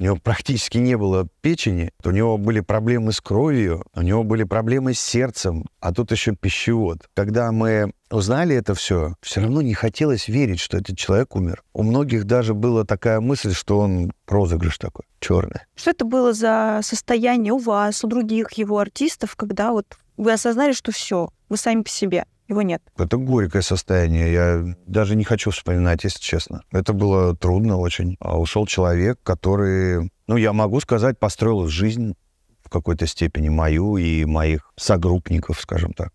У него практически не было печени, у него были проблемы с кровью, у него были проблемы с сердцем, а тут еще пищевод. Когда мы узнали это все, все равно не хотелось верить, что этот человек умер. У многих даже была такая мысль, что он розыгрыш такой, черный. Что это было за состояние у вас, у других его артистов, когда вот вы осознали, что все, вы сами по себе? его нет. Это горькое состояние. Я даже не хочу вспоминать, если честно. Это было трудно очень. А ушел человек, который, ну, я могу сказать, построил жизнь в какой-то степени мою и моих согруппников, скажем так.